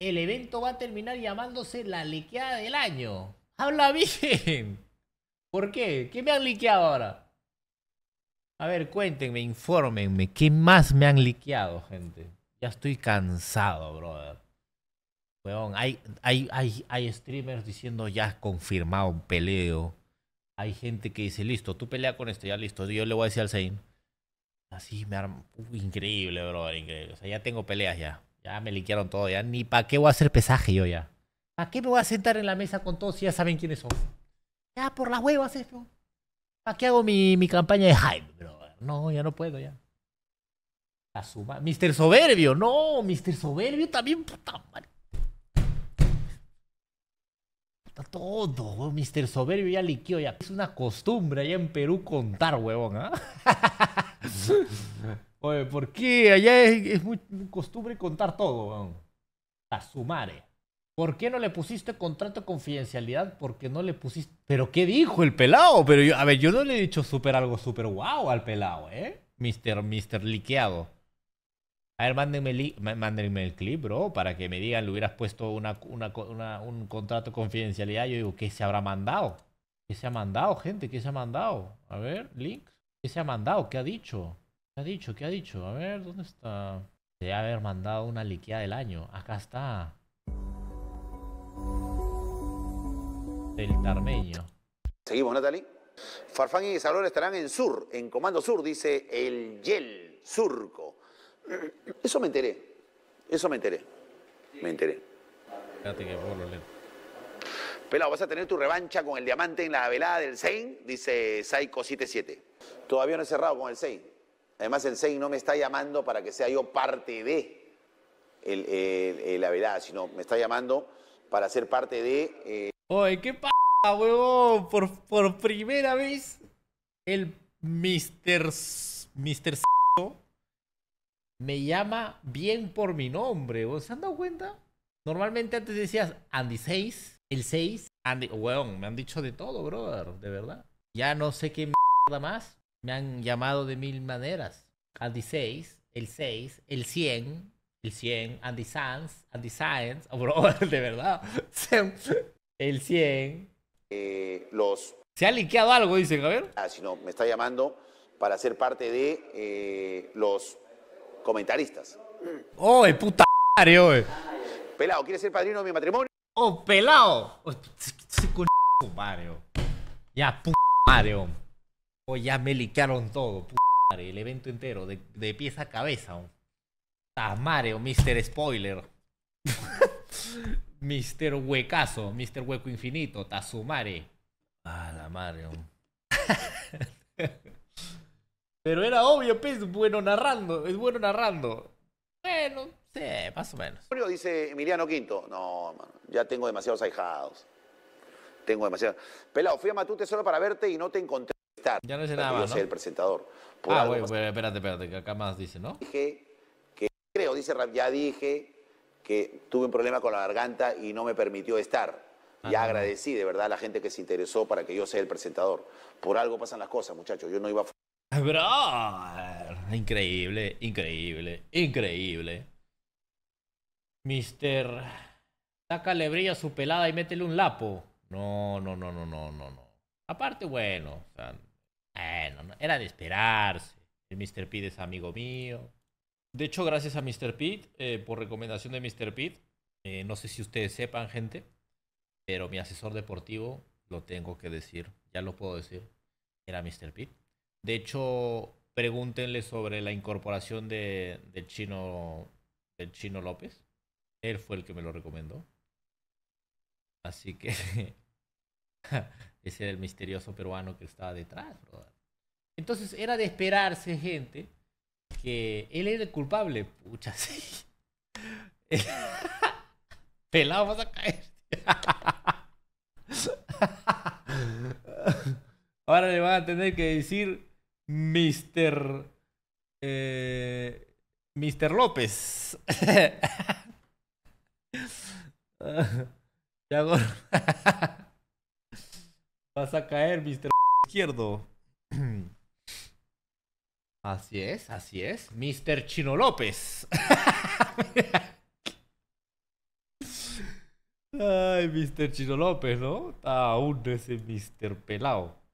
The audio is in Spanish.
el evento va a terminar llamándose la liqueada del año. Habla bien. ¿Por qué? ¿Qué me han liqueado ahora? A ver, cuéntenme, infórmenme. ¿Qué más me han liqueado, gente? Ya estoy cansado, brother. Weón, hay, hay, hay, hay streamers diciendo ya confirmado un peleo. Hay gente que dice, listo, tú pelea con esto ya listo. Yo le voy a decir al Zayn. Así me arma. increíble, brother, increíble. O sea, ya tengo peleas ya. Ya me liquearon todo, ya ni para qué voy a hacer pesaje yo ya. ¿Para qué me voy a sentar en la mesa con todos si ya saben quiénes son? Ya por las huevas eso. ¿Para qué hago mi, campaña de hype, bro? No, ya no puedo ya. La suma. Mr. Soberbio, no, Mr. Soberbio también, puta madre. todo, weón. Mr. Soberbio ya liqueó ya. Es una costumbre allá en Perú contar, huevón, ¿ah? Oye, ¿por qué? Allá es, muy costumbre contar todo, weón. A sumare. ¿Por qué no le pusiste contrato de confidencialidad? Porque no le pusiste. ¿Pero qué dijo el pelado? Pero a ver, yo no le he dicho súper algo súper guau al pelado, ¿eh? Mister, Mister Liqueado. A ver, mándenme, el clip, bro, para que me digan, le hubieras puesto un contrato de confidencialidad. Yo digo, ¿qué se habrá mandado? ¿Qué se ha mandado, gente? ¿Qué se ha mandado? A ver, links. ¿Qué se ha mandado? ¿Qué ha dicho? ¿Qué ha dicho? ¿Qué ha dicho? A ver, ¿dónde está? De haber mandado una liquida del año. Acá está. El Tarmeño. Seguimos, Natalie. Farfán y Salón estarán en Sur, en Comando Sur, dice el Yel, Surco. Eso me enteré. Eso me enteré. Me enteré. Espérate que puedo leer. Pela, vas a tener tu revancha con el diamante en la velada del Sein, dice psycho 77 Todavía no he cerrado con el Sein. Además, el 6 no me está llamando para que sea yo parte de la verdad, sino me está llamando para ser parte de. Eh, Oye, qué p, huevón. Por, por, primera vez, el Mr. Mr. me llama bien por mi nombre. ¿Se han dado cuenta? Normalmente antes decías Andy 6, el 6, Andy. Weón, me han dicho de todo, brother, de verdad. Ya no sé qué mierda más. Me han llamado de mil maneras. Andy 6, el 6, el 100, el 100, Andy sans, Andy oh, bro, de verdad. El 100. Eh, los... ¿Se ha liqueado algo, dice, a Ah, si no, me está llamando para ser parte de eh, los comentaristas. ¡Oh, el puta! Mario. Oh. Pelado, ¿quieres ser padrino de mi matrimonio? ¡Oh, pelado! Oh, Mario. Ya, puta Mario. O pues ya me liquearon todo, el evento entero, de, pieza a cabeza. Oh. o Mr. Spoiler. Mr. Huecazo, Mr. Hueco Infinito, Tazumare. Ah, la Mario. Pero era obvio, pues, bueno narrando, es bueno narrando. Bueno, sí, más o menos. Dice Emiliano Quinto, no, ya tengo demasiados ahijados. Tengo demasiados. Pelado, fui a Matute solo para verte y no te encontré. Ya no sé nada más. Yo soy el presentador. ah, bueno espérate, espérate, que acá más dice, ¿no? Dije que, creo, dice Rap, ya dije que tuve un problema con la garganta y no me permitió estar. Ah, ya agradecí de verdad a la gente que se interesó para que yo sea el presentador. Por algo pasan las cosas, muchachos. Yo no iba a. Bro, increíble, increíble, increíble. Mister. Sácale a su pelada y métele un lapo. No, no, no, no, no, no, no. Aparte, bueno, era de esperarse. El Mr. Pete es amigo mío. De hecho, gracias a Mr. Pete, eh, por recomendación de Mr. Pete, eh, no sé si ustedes sepan, gente, pero mi asesor deportivo, lo tengo que decir, ya lo puedo decir, era Mr. Pete. De hecho, pregúntenle sobre la incorporación de, del, chino, del chino López. Él fue el que me lo recomendó. Así que Ese era el misterioso peruano que estaba detrás, Entonces era de esperarse, gente, que él era el culpable. Pucha, sí. Pelado vas a caer. Ahora le van a tener que decir Mr. Eh, Mr. López. Vas a caer, Mr. Izquierdo. Así es, así es. Mr. Chino López. Ay, Mr. Chino López, ¿no? Está aún ese Mr. Pelao.